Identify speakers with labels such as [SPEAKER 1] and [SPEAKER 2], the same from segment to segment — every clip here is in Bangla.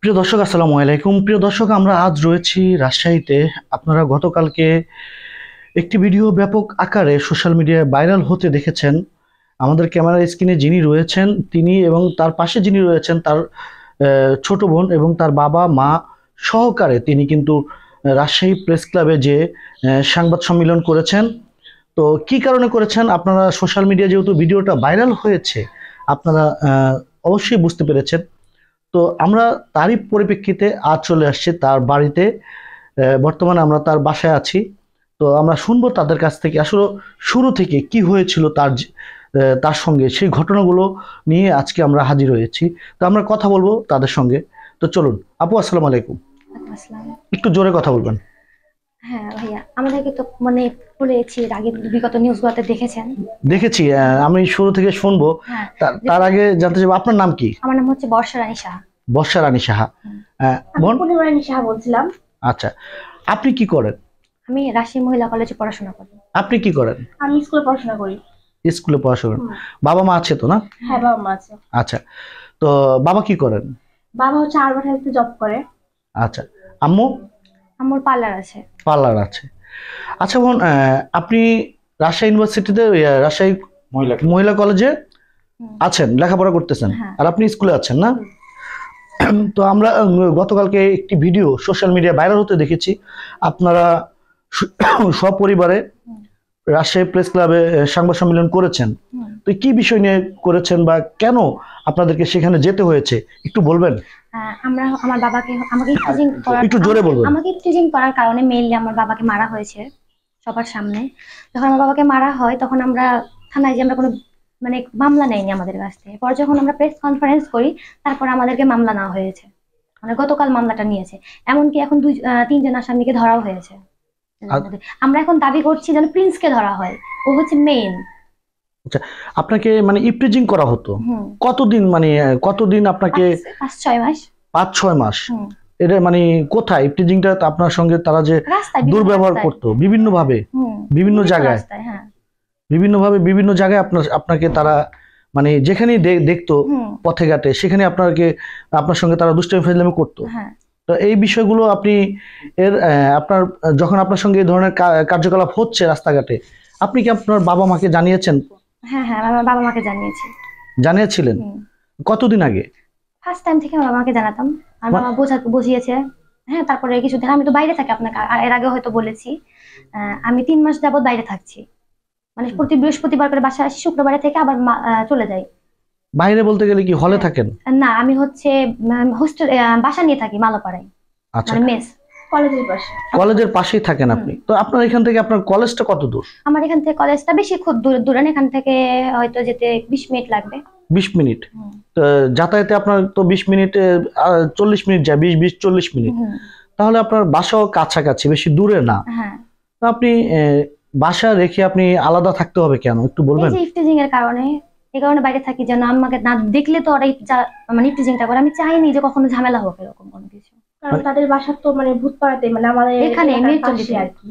[SPEAKER 1] প্রিয় দর্শক আসসালামু আলাইকুম প্রিয় দর্শক আমরা আজ রয়েছি রাজশাহীতে আপনারা গতকালকে একটি ভিডিও ব্যাপক আকারে সোশ্যাল মিডিয়ায় ভাইরাল হতে দেখেছেন আমাদের ক্যামেরার স্ক্রিনে যিনি রয়েছেন তিনি এবং তার পাশে যিনি রয়েছেন তার ছোট বোন এবং তার বাবা মা সহকারে তিনি কিন্তু রাজশাহী প্রেস ক্লাবে যে সাংবাদ সম্মেলন করেছেন তো কি কারণে করেছেন আপনারা সোশ্যাল মিডিয়া যেহেতু ভিডিওটা ভাইরাল হয়েছে আপনারা অবশ্যই বুঝতে পেরেছেন তো আমরা তারই পরিপ্রেক্ষিতে আজ চলে আসছি তার বাড়িতে বর্তমানে আমরা তার বাসায় আছি তো আমরা শুনবো তাদের কাছ থেকে আসলে শুরু থেকে কি হয়েছিল তার তার সঙ্গে সেই ঘটনাগুলো নিয়ে আজকে আমরা হাজির হয়েছি তো আমরা কথা বলবো তাদের সঙ্গে তো চলুন আপু আসসালামু আলাইকুম একটু জোরে কথা বলবেন
[SPEAKER 2] হ্যাঁ ভাইয়া আমাদেরকে তো মানে বলেছি আগে বিগত নিউজগুলোতে দেখেছেন
[SPEAKER 1] দেখেছি আমি শুরু থেকে শুনবো হ্যাঁ, তার আগে জানতে চাইবো আপনার নাম কি
[SPEAKER 2] আমার নাম হচ্ছে বর্ষা রানী সাহা
[SPEAKER 1] বর্ষা রানী সাহা বোন
[SPEAKER 2] রানী সাহা বলছিলাম
[SPEAKER 1] আচ্ছা আপনি কি করেন
[SPEAKER 2] আমি রাশি মহিলা কলেজে পড়াশোনা করি আপনি কি করেন আমি স্কুলে পড়াশোনা করি
[SPEAKER 1] স্কুলে পড়াশোনা বাবা মা আছে তো না
[SPEAKER 2] হ্যাঁ বাবা মা আছে
[SPEAKER 1] আচ্ছা তো বাবা কি করেন
[SPEAKER 2] বাবা হচ্ছে আরবাট হেলথে জব করে
[SPEAKER 1] আচ্ছা আম্মু
[SPEAKER 2] আমার পার্লার আছে
[SPEAKER 1] পার্লার আছে আচ্ছা বোন আপনি রাজশাহী ইউনিভার্সিটিতে রাজশাহী মহিলা মহিলা কলেজে আছেন লেখাপড়া করতেছেন হ্যাঁ। আর আপনি স্কুলে আছেন না তো আমরা গতকালকে একটি ভিডিও সোশ্যাল মিডিয়া ভাইরাল হতে দেখেছি আপনারা সপরিবারে রাজশাহী প্রেস ক্লাবে সাংবাদ সম্মেলন করেছেন তো কি বিষয় নিয়ে করেছেন বা কেন আপনাদেরকে সেখানে যেতে হয়েছে একটু বলবেন
[SPEAKER 2] আমরা আমার বাবাকে আমাকে স্টিচিং করার একটু জোরে বলবেন আমাকে স্টিচিং করার কারণে মেইনলি আমার বাবাকে মারা হয়েছে সবার সামনে যখন আমার বাবাকে মারা হয় তখন আমরা থানায় যে আমরা কোনো মানে মামলা নেইনি আমাদের কাছ থেকে পর যখন আমরা প্রেস কনফারেন্স করি তারপর আমাদেরকে মামলা নেওয়া হয়েছে মানে গতকাল মামলাটা নিয়েছে এমনকি এখন দুই তিনজন আসামিকে ধরাও হয়েছে আমরা এখন দাবি করছি যেন প্রিন্সকে ধরা হয় ও হচ্ছে মেইন
[SPEAKER 1] আচ্ছা আপনাকে মানে ইপ্রিজিং করা হতো কতদিন মানে কতদিন আপনাকে পাঁচ ছয় মাস পাঁচ ছয় মাস এটা মানে কোথায় ইপ্রিজিংটা আপনার সঙ্গে তারা যে দুর্ব্যবহার করতো বিভিন্ন ভাবে
[SPEAKER 2] বিভিন্ন জায়গায় হ্যাঁ।
[SPEAKER 1] বিভিন্ন ভাবে বিভিন্ন জায়গায় আপনার আপনাকে তারা মানে যেখানে দেখতো পথে ঘাটে সেখানে আপনাকে আপনার সঙ্গে তারা দুষ্টামি ফেজলামি করতো হ্যাঁ। তো এই বিষয়গুলো আপনি এর আপনার যখন আপনার সঙ্গে এই ধরনের কার্যকলাপ হচ্ছে রাস্তাঘাটে আপনি কি আপনার বাবা মাকে জানিয়েছেন
[SPEAKER 2] হ্যাঁ হ্যাঁ আমি বাবা মাকে জানিয়েছি
[SPEAKER 1] জানিয়েছিলেন কতদিন আগে
[SPEAKER 2] ফার্স্ট টাইম থেকে জানাতাম আর বাবা বোঝা বুঝিয়েছে হ্যাঁ তারপরে আমি তো বাইরে থাকি আপনাকে এর আগে হয়তো বলেছি আমি তিন মাস যাবত বাইরে থাকছি মানে প্রতি বৃহস্পতিবার করে বাসায় আসি থেকে আবার চলে যাই
[SPEAKER 1] বাইরে বলতে গেলে কি হলে থাকেন
[SPEAKER 2] না আমি হচ্ছে হোস্টেল বাসা নিয়ে থাকি মালাপাড়ায়
[SPEAKER 1] আচ্ছা মানে মেস কলেজের পাশেই থাকেন আপনি তো আপনার এখান থেকে আপনার কলেজটা কত দূর
[SPEAKER 2] আমার এখান থেকে কলেজটা বেশি খুব দূর এখান থেকে হয়তো যেতে 20 মিনিট লাগবে
[SPEAKER 1] 20 মিনিট যাতায়াতে আপনার তো 20 মিনিট 40 মিনিট 20 20 40 মিনিট তাহলে আপনার বাসাও কাছাকাছি বেশি দূরে না হ্যাঁ তো আপনি বাসা রেখে আপনি আলাদা থাকতে হবে কেন একটু বলবেন
[SPEAKER 2] ইফটিজিং এর কারণে এই কারণে বাইরে থাকি যেন আমাকে না দেখলে তো ওরা মানে ইফটিজিংটা করে আমি চাইনি যে কখনো ঝামেলা হোক এরকম কোনো কিছু কারণ মানে তাদের বাসা তো মানে পাড়াতে মানে আমাদের এখানে মেয়েচন্ডিতে আর কি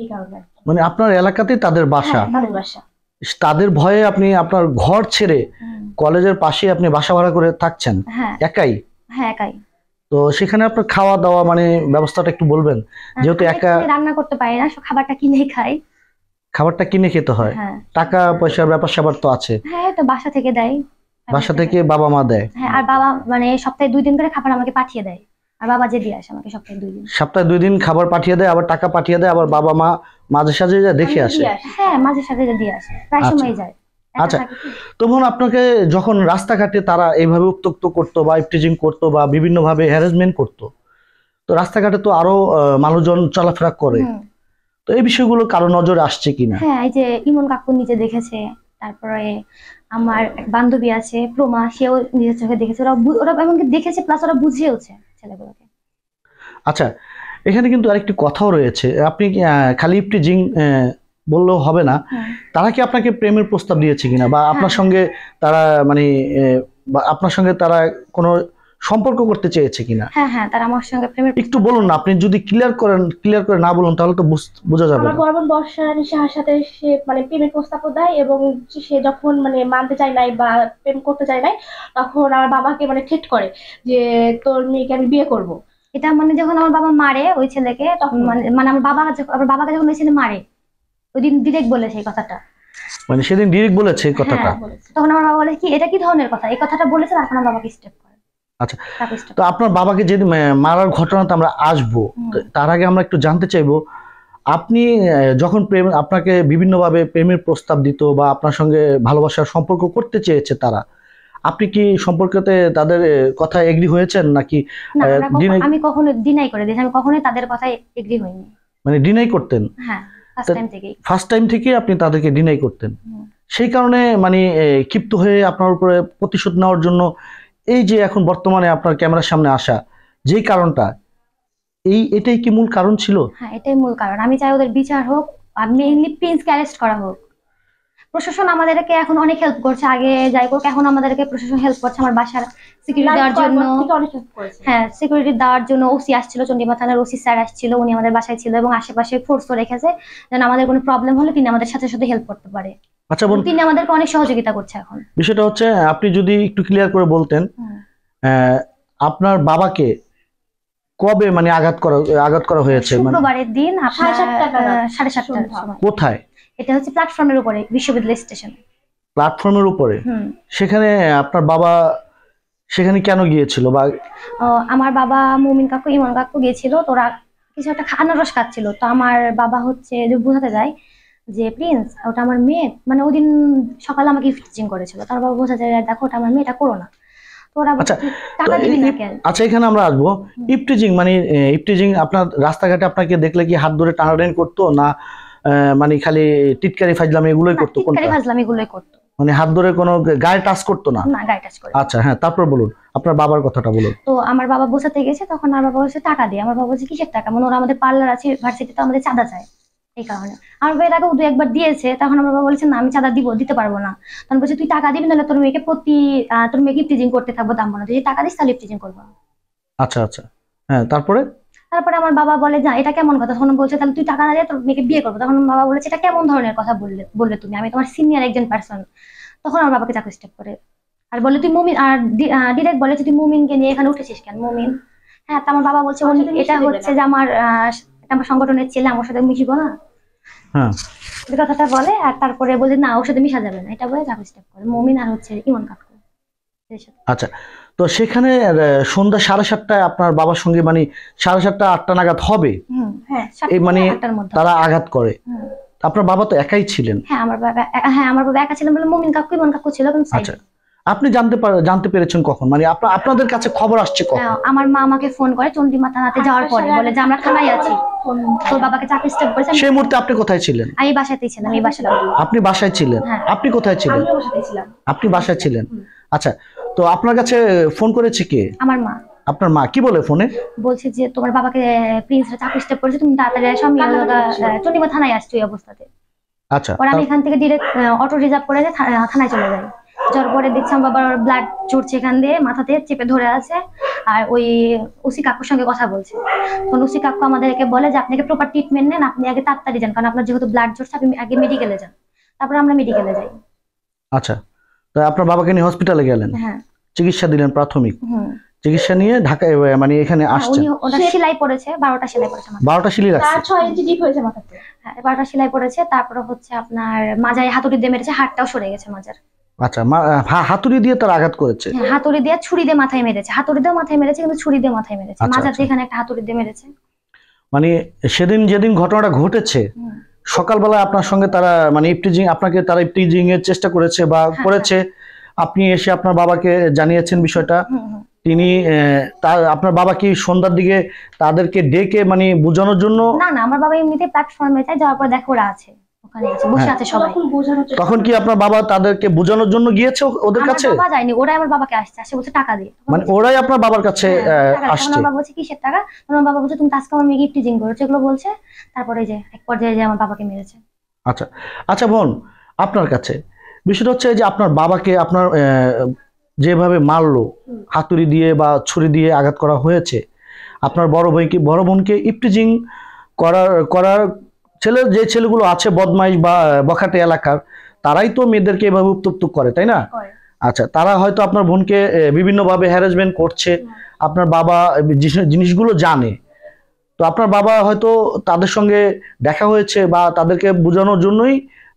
[SPEAKER 2] এই কারণে
[SPEAKER 1] মানে আপনার এলাকাতে তাদের হ্যাঁ, বাসা তাদের বাসা তাদের ভয়ে আপনি আপনার ঘর ছেড়ে কলেজের পাশে আপনি বাসা ভাড়া করে থাকছেন হ্যাঁ। একাই হ্যাঁ একাই তো সেখানে আপনার খাওয়া দাওয়া মানে ব্যবস্থাটা একটু বলবেন হ্যাঁ, যেহেতু একা
[SPEAKER 2] রান্না করতে পারে না খাবারটা কিনে খাই
[SPEAKER 1] খাবারটা কিনে খেতে হয় টাকা পয়সার ব্যাপার সবার তো আছে
[SPEAKER 2] হ্যাঁ তো বাসা থেকে দেয়
[SPEAKER 1] বাসা থেকে বাবা মা দেয়
[SPEAKER 2] হ্যাঁ আর বাবা মানে সপ্তাহে দুই দিন করে খাবার আমাকে পাঠিয়ে দেয় আর বাবা যে দিয়ে আসে আমাকে সপ্তাহে দুই দিন
[SPEAKER 1] সপ্তাহে দুই দিন খাবার পাঠিয়ে দেয় আবার টাকা পাঠিয়ে দেয় আবার বাবা মা মাঝে সাঝে যায় দেখে আসে
[SPEAKER 2] হ্যাঁ মাঝে সাঝে দিয়ে আসে প্রায় আচ্ছা। সময় যায়
[SPEAKER 1] আচ্ছা তখন আপনাকে যখন রাস্তাঘাটে তারা এইভাবে উত্তক্ত করতো বা ইফটিজিং করতো বা বিভিন্নভাবে করতো তো রাস্তাঘাটে তো আরো মানুষজন চলাফেরা করে তো এই বিষয়গুলো কারো নজর আসছে কিনা
[SPEAKER 2] হ্যাঁ এই যে ইমন কাকু নিজে দেখেছে তারপরে আমার বান্ধবী আছে প্রমা সেও নিজের চোখে দেখেছে ওরা ওরা এমনকি দেখেছে প্লাস ওরা বুঝিয়েওছে ছেলেগুলোকে
[SPEAKER 1] আচ্ছা এখানে কিন্তু আরেকটি কথাও রয়েছে আপনি খালি জিং বললেও হবে না হ্যাঁ। তারা কি আপনাকে প্রেমের প্রস্তাব দিয়েছে কিনা বা হ্যাঁ। আপনার সঙ্গে তারা মানে আপনার সঙ্গে তারা কোনো সম্পর্ক করতে চেয়েছে কিনা হ্যাঁ হ্যাঁ তার আমার সঙ্গে প্রেমের একটু বলুন না আপনি যদি ক্লিয়ার করেন ক্লিয়ার করে না বলুন তাহলে তো বোঝা যাবে আমার
[SPEAKER 2] বর্বন বর্ষারানী সাহার সাথে সে মানে প্রেমের প্রস্তাব দেয় এবং সে যখন মানে মানতে চায় নাই বা প্রেম করতে চায় নাই তখন আমার বাবাকে মানে থ্রেট করে যে তোর মেয়েকে আমি বিয়ে করব এটা মানে যখন আমার বাবা মারে ওই ছেলেকে তখন মানে মানে আমার বাবা আমার বাবাকে যখন ওই ছেলে মারে ওই দিন ডিরেক্ট বলে সেই কথাটা
[SPEAKER 1] মানে সেদিন ডিরেক্ট বলেছে এই কথাটা
[SPEAKER 2] হ্যাঁ, তখন আমার বাবা বলে কি এটা কি ধরনের কথা এই কথাটা বলেছে তারপর আমার বাবাকে স্টেপ করে
[SPEAKER 1] আচ্ছা তো আপনার বাবাকে যে মারার ঘটনাতে আমরা আসব তার আগে আমরা একটু জানতে চাইবো আপনি যখন প্রেম আপনাকে বিভিন্নভাবে প্রেমের প্রস্তাব দিত বা আপনার সঙ্গে ভালোবাসার সম্পর্ক করতে চেয়েছে তারা আপনি কি সম্পর্কতে তাদের কথা এগ্রি হয়েছেন নাকি আমি
[SPEAKER 2] কখনো ডিনাই করে দিয়েছি আমি কখনো তাদের কথা এগ্রি হইনি
[SPEAKER 1] মানে ডিনাই করতেন
[SPEAKER 2] হ্যাঁ ফার্স্ট টাইম থেকেই
[SPEAKER 1] ফার্স্ট টাইম থেকেই আপনি তাদেরকে ডিনাই করতেন সেই কারণে মানে ক্ষিপ্ত হয়ে আপনার উপরে প্রতিশোধ নেওয়ার জন্য এই যে এখন বর্তমানে আপনার ক্যামেরার সামনে আসা যে কারণটা এই এটাই কি মূল কারণ ছিল
[SPEAKER 2] হ্যাঁ এটাই মূল কারণ আমি চাই ওদের বিচার হোক আর মেইনলি প্রিন্সকে অ্যারেস্ট করা হোক প্রশাসন আমাদেরকে এখন অনেক হেল্প করছে আগে যাই হোক এখন আমাদেরকে প্রশাসন হেল্প করছে আমার বাসার সিকিউরিটি দেওয়ার জন্য হ্যাঁ সিকিউরিটি দেওয়ার জন্য ওসি আসছিল চন্ডিমা থানার ওসি স্যার আসছিল উনি আমাদের বাসায় ছিল এবং আশেপাশে ফোর্সও রেখেছে যেন আমাদের কোনো প্রবলেম হলে তিনি আমাদের সাথে সাথে হেল্প করতে পারে আচ্ছা তিনি আমাদেরকে অনেক সহযোগিতা করছে এখন
[SPEAKER 1] বিষয়টা হচ্ছে আপনি যদি একটু ক্লিয়ার করে বলতেন আপনার বাবাকে কবে মানে আঘাত করা আঘাত করা হয়েছে মানে
[SPEAKER 2] শুক্রবারের দিন কোথায় এটা হচ্ছে প্ল্যাটফর্মের উপরে বিশ্ববিদ্যালয় স্টেশন
[SPEAKER 1] প্ল্যাটফর্মের উপরে সেখানে আপনার বাবা সেখানে কেন গিয়েছিল বা
[SPEAKER 2] আমার বাবা মুমিন কাকু ইমন কাকু গিয়েছিল তোরা কিছু একটা আনারস খাচ্ছিল তো আমার বাবা হচ্ছে বোঝাতে যায় যে প্রিন্স ওটা আমার মেয়ে মানে ওই দিন সকালে আমাকে টিচিং করেছিল তার বাবা বসে যায় দেখো ওটা আমার মেয়েটা করো না আচ্ছা,
[SPEAKER 1] আচ্ছা এখানে আমরা আসবো ইপটিজিং মানে ইপটিজিং আপনার রাস্তাঘাটে আপনাকে দেখলে কি হাত ধরে টানাটানি করতো না মানে খালি টিটকারি ফাজলাম এগুলোই করতো টিটকারি
[SPEAKER 2] ফাজলাম এগুলোই করতো
[SPEAKER 1] মানে হাত ধরে কোনো গায়ে টাচ করতো না না
[SPEAKER 2] গায়ে টাচ করে আচ্ছা হ্যাঁ তারপর
[SPEAKER 1] বলুন আপনার বাবার কথাটা বলুন
[SPEAKER 2] তো আমার বাবা বসাতে গেছে তখন আমার বাবা বসে টাকা দিয়ে আমার বাবা বলছে কিসের টাকা মানে ওরা আমাদের পার্লার আছে ভার্সিটিতে আমাদের চাঁদা চায় এই কারণে আমার ভাই টাকা দু একবার দিয়েছে তখন আমার বাবা বলছে না আমি চাঁদা দিব দিতে পারবো না তখন বলছে তুই টাকা দিবি না তোর মেয়েকে প্রতি তোর মেয়েকে ইফটিজিং করতে থাকবো দাম মানে। না তুই টাকা দিস তাহলে ইফটিজিং করবো
[SPEAKER 1] আচ্ছা আচ্ছা হ্যাঁ তারপরে
[SPEAKER 2] তারপরে আমার বাবা বলে যা এটা কেমন কথা তখন বলছে তাহলে তুই টাকা না দিয়ে তোর মেয়েকে বিয়ে করবো তখন বাবা বলেছে এটা কেমন ধরনের কথা বললে বললে তুমি আমি তোমার সিনিয়র একজন পার্সন তখন আমার বাবাকে চাকরি স্টেপ করে আর বলে তুই মুমিন আর ডিরেক্ট বলে তুই মুমিনকে নিয়ে এখানে উঠেছিস কেন মুমিন হ্যাঁ তো আমার বাবা বলছে এটা হচ্ছে যে আমার আমার সংগঠনের ছেলে আমার সাথে মিশিব না
[SPEAKER 1] হ্যাঁ, হ্যাঁ।
[SPEAKER 2] কথাটা বলে আর তারপরে বলে না ওর সাথে মিশা যাবে না এটা বলে করে মমিন আর হচ্ছে ইমন
[SPEAKER 1] আচ্ছা তো সেখানে সন্ধ্যা সাড়ে সাতটায় আপনার বাবার সঙ্গে মানে সাড়ে সাতটা আটটা নাগাদ হবে
[SPEAKER 2] হ্যাঁ, এই মানে তারা
[SPEAKER 1] আঘাত করে আপনার বাবা তো একাই ছিলেন
[SPEAKER 2] হ্যাঁ আমার বাবা হ্যাঁ আমার বাবা একা ছিলেন বলে মমিন কাকু ইমন কাকু ছিল
[SPEAKER 1] আচ্ছা আপনি জানতে জানতে পেরেছেন কখন মানে আপনাদের কাছে খবর আসছে কখন
[SPEAKER 2] হ্যাঁ, আমার মা আমাকে ফোন করে চন্ডিমা নাতে যাওয়ার আচ্ছা, পরে বলে যে আমরা থানায় আছি আচ্ছা, তোর বাবাকে চাপ স্টপ করেছে সেই
[SPEAKER 1] মুহূর্তে আপনি কোথায় ছিলেন
[SPEAKER 2] আমি বাসাতেই ছিলাম আমি বাসায়
[SPEAKER 1] আপনি বাসায় ছিলেন হ্যাঁ। আপনি কোথায় ছিলেন আমি বাসাতেই ছিলাম আপনি বাসায় ছিলেন আচ্ছা তো আপনার কাছে ফোন করেছে কে আমার মা আপনার মা কি বলে ফোনে
[SPEAKER 2] বলছে যে তোমার বাবাকে প্রিন্সরা চাপ স্টপ করেছে তুমি তাড়াতাড়ি এসো আমি চন্ডিমা থানায় আসছি ওই অবস্থাতে
[SPEAKER 1] আচ্ছা পরে আমি এখান
[SPEAKER 2] থেকে ডাইরেক্ট অটো রিজার্ভ করে থানায় চলে যাই যার পরে দেখছিলাম বাবার ব্লাড চড়ছে এখান দিয়ে মাথাতে চেপে ধরে আছে আর ওই ওসি কাকুর সঙ্গে কথা বলছে তখন ওসি কাকু আমাদেরকে বলে যে আপনাকে প্রপার ট্রিটমেন্ট নেন আপনি আগে তাড়াতাড়ি যান কারণ আপনার যেহেতু ব্লাড চড়ছে আপনি আগে মেডিকেলে যান তারপরে আমরা মেডিকেলে যাই
[SPEAKER 1] আচ্ছা তো আপনার বাবাকে নিয়ে হসপিটালে গেলেন হ্যাঁ চিকিৎসা দিলেন প্রাথমিক চিকিৎসা নিয়ে ঢাকায় মানে এখানে হ্যাঁ, আসছে
[SPEAKER 2] ওটা সেলাই পড়েছে 12টা সেলাই পড়েছে
[SPEAKER 1] 12টা সেলাই আছে
[SPEAKER 2] 6 ইঞ্চি ডিপ হয়েছে মাথাতে হ্যাঁ 12টা সেলাই পড়েছে তারপর হচ্ছে আপনার মাজায় হাতুড়ি দিয়ে মেরেছে হাড়টাও সরে গেছে মাজার
[SPEAKER 1] আচ্ছা হাতুড়ি দিয়ে তার আঘাত করেছে হ্যাঁ,
[SPEAKER 2] হাতুড়ি দিয়ে ছুরি দিয়ে মাথায় মেরেছে হাতুড়ি দিয়ে মাথায় মেরেছে কিন্তু ছুরি দিয়ে মাথায় মেরেছে আচ্ছা, মাথার আচ্ছা। এখানে একটা হাতুড়ি দিয়ে মেরেছে
[SPEAKER 1] মানে সেদিন যেদিন ঘটনাটা ঘটেছে সকালবেলা আপনার সঙ্গে তারা মানে ইপটিজিং আপনাকে তারা ইপটিজিং এর চেষ্টা করেছে বা হ্যাঁ, হ্যাঁ। করেছে আপনি এসে আপনার বাবাকে জানিয়েছেন বিষয়টা তিনি আপনার বাবা কি সন্ধ্যার দিকে তাদেরকে ডেকে মানে বোঝানোর জন্য না না আমার বাবা এমনিতে প্ল্যাটফর্মে যায়
[SPEAKER 2] যাওয়ার পর দেখো ওরা আছে হ্যাঁ। তখন কি
[SPEAKER 1] আপনার বাবা তাদেরকে বোঝানোর জন্য গিয়েছে ওদের কাছে বাবা
[SPEAKER 2] যায়নি ওরাই আমার বাবাকে আসছে আসে বলছে টাকা দিয়ে
[SPEAKER 1] মানে ওরাই আপনার বাবার কাছে হ্যাঁ, আসছে বাবা
[SPEAKER 2] বলছে টাকা বাবা বলছে তুমি আজকে আমার মেয়ে গিফট জিং করেছো এগুলো বলছে তারপরে যে এক পর্যায়ে যে আমার বাবাকে মেরেছে
[SPEAKER 1] আচ্ছা আচ্ছা বোন আপনার কাছে বিষয়টা হচ্ছে যে আপনার বাবাকে আপনার যেভাবে মারলো হাতুড়ি দিয়ে বা ছুরি দিয়ে আঘাত করা হয়েছে আপনার বড় ভাইকে বড় বোনকে ইফটিজিং করার করার ছেলে যে ছেলেগুলো আছে বদমাইশ বা বখাটে এলাকার তারাই তো মেয়েদেরকে এভাবে উত্তপ্ত করে তাই না আচ্ছা তারা হয়তো আপনার বোনকে বিভিন্নভাবে হ্যারাসমেন্ট করছে আপনার বাবা জিনিসগুলো জানে তো আপনার বাবা হয়তো তাদের সঙ্গে দেখা হয়েছে বা তাদেরকে বোঝানোর জন্যই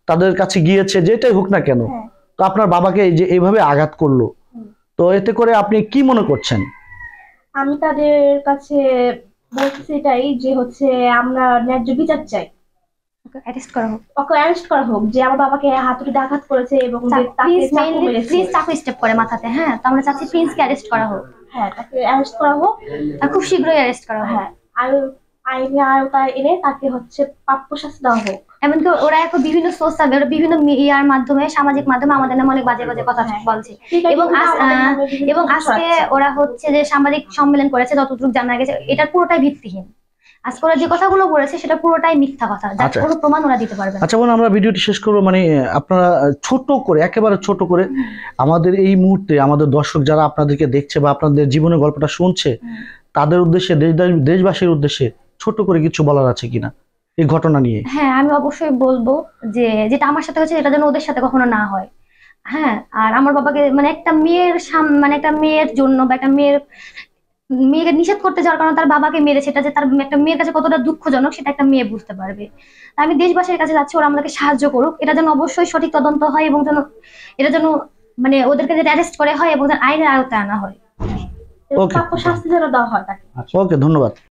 [SPEAKER 1] তাদের কাছে গিয়েছে যেটাই হোক না কেন হ্যাঁ। তো আপনার বাবাকে যে এইভাবে আঘাত করলো তো এতে করে আপনি কি মনে করছেন
[SPEAKER 2] আমি তাদের কাছে বলছি এটাই যে হচ্ছে আমরা ন্যায্য বিচার চাই অ্যারেস্ট করা হোক ওকে অ্যারেস্ট করা হোক যে আমার বাবাকে হাতুড়ি আঘাত করেছে এবং প্লিজ আচ্ছা, চাকু স্টেপ করে মাথাতে হ্যাঁ তো আমরা চাচ্ছি প্রিন্সকে অ্যারেস্ট করা হোক হ্যাঁ তাকে অ্যারেস্ট করা হোক আর খুব শীঘ্রই অ্যারেস্ট করা হ্যাঁ আর আইনে আওতায় এনে তাকে হচ্ছে প্রাপ্য শাস্তি দেওয়া হোক এমনকি ওরা এখন বিভিন্ন সোর্স ওরা বিভিন্ন মিডিয়ার মাধ্যমে সামাজিক মাধ্যমে আমাদের নামে অনেক বাজে বাজে কথা হ্যাঁ। বলছে এবং এবং আজকে ওরা হচ্ছে যে সাংবাদিক সম্মেলন করেছে যতটুকু জানা গেছে এটার পুরোটাই ভিত্তিহীন আজকে যে কথাগুলো বলেছে সেটা পুরোটাই মিথ্যা কথা যার আচ্ছা। কোনো প্রমাণ ওরা দিতে পারবে আচ্ছা
[SPEAKER 1] বোন আমরা ভিডিওটি শেষ করবো মানে আপনারা ছোট করে একেবারে ছোট করে আমাদের এই মুহূর্তে আমাদের দর্শক যারা আপনাদেরকে দেখছে বা আপনাদের জীবনের গল্পটা শুনছে তাদের উদ্দেশ্যে দেশবাসীর উদ্দেশ্যে ছোট করে কিছু বলার আছে কিনা এই ঘটনা নিয়ে হ্যাঁ
[SPEAKER 2] আমি অবশ্যই বলবো যে যেটা আমার সাথে হয়েছে এটা যেন ওদের সাথে কখনো না হয় হ্যাঁ আর আমার বাবাকে মানে একটা মেয়ের সাম মানে একটা মেয়ের জন্য বা একটা মেয়ের মেয়েকে নিষেধ করতে যাওয়ার কারণে তার বাবাকে মেরে সেটা যে তার একটা মেয়ের কাছে কতটা দুঃখজনক সেটা একটা মেয়ে বুঝতে পারবে আমি দেশবাসীর কাছে যাচ্ছি ওরা আমাদেরকে সাহায্য করুক এটা যেন অবশ্যই সঠিক তদন্ত হয় এবং যেন এটা যেন মানে ওদেরকে যেন অ্যারেস্ট করে হয় এবং যেন আইনের আওতায় আনা হয় শাস্তি যেন দেওয়া হয়
[SPEAKER 1] ওকে ধন্যবাদ